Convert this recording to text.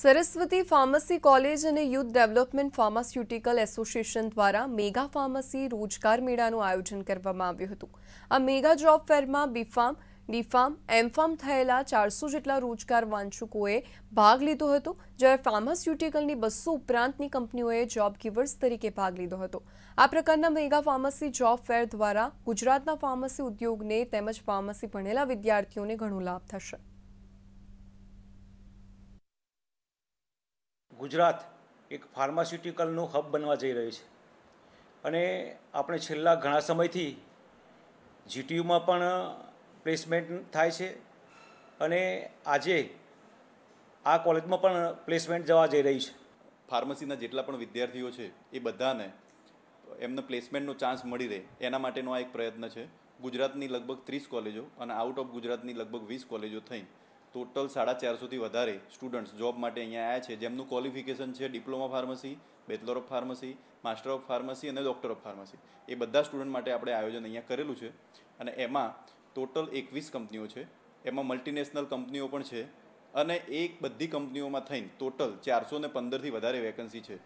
Saraswati pharmacy college અને youth development pharmaceutical association દ્વારા mega pharmacy રોજગાર મેળાનું આયોજન કરવામાં આવ્યું હતું આ મેગા જોબ ફેરમાં બીફાર્મ ડીફાર્મ એમફાર્મ થયેલા ચારસો જેટલા રોજગાર વાંચકોએ ભાગ લીધો હતો જ્યારે ફાર્માસ્યુટિકલની બસો ઉપરાંતની કંપનીઓએ જોબ ગીવર્સ તરીકે ભાગ લીધો હતો આ પ્રકારના મેગા ફાર્મસી જોબ ફેર દ્વારા ગુજરાતના ફાર્મસી ઉદ્યોગને તેમજ ફાર્મસી ભણેલા વિદ્યાર્થીઓને ઘણો લાભ થશે ગુજરાત એક ફાર્માસ્યુટિકલનું હબ બનવા જઈ રહ્યું છે અને આપણે છેલ્લા ઘણા સમયથી જીટીયુમાં પણ પ્લેસમેન્ટ થાય છે અને આજે આ કોલેજમાં પણ પ્લેસમેન્ટ જવા જઈ રહી છે ફાર્મસીના જેટલા પણ વિદ્યાર્થીઓ છે એ બધાને એમને પ્લેસમેન્ટનો ચાન્સ મળી રહે એના માટેનો આ એક પ્રયત્ન છે ગુજરાતની લગભગ ત્રીસ કોલેજો અને આઉટ ઓફ ગુજરાતની લગભગ વીસ કોલેજો થઈ ટોટલ સાડા ચારસોથી વધારે સ્ટુડન્ટ્સ જોબ માટે અહીંયા આવ્યા છે જેમનું ક્વોલિફિકેશન છે diploma pharmacy bachelor of pharmacy master of pharmacy અને ડૉક્ટર ઓફ ફાર્મસી એ બધા સ્ટુડન્ટ માટે આપણે આયોજન અહીંયા કરેલું છે અને એમાં ટોટલ એકવીસ કંપનીઓ છે એમાં મલ્ટીનેશનલ કંપનીઓ પણ છે અને એક બધી કંપનીઓમાં થઈને ટોટલ ચારસો ને પંદરથી વધારે વેકન્સી છે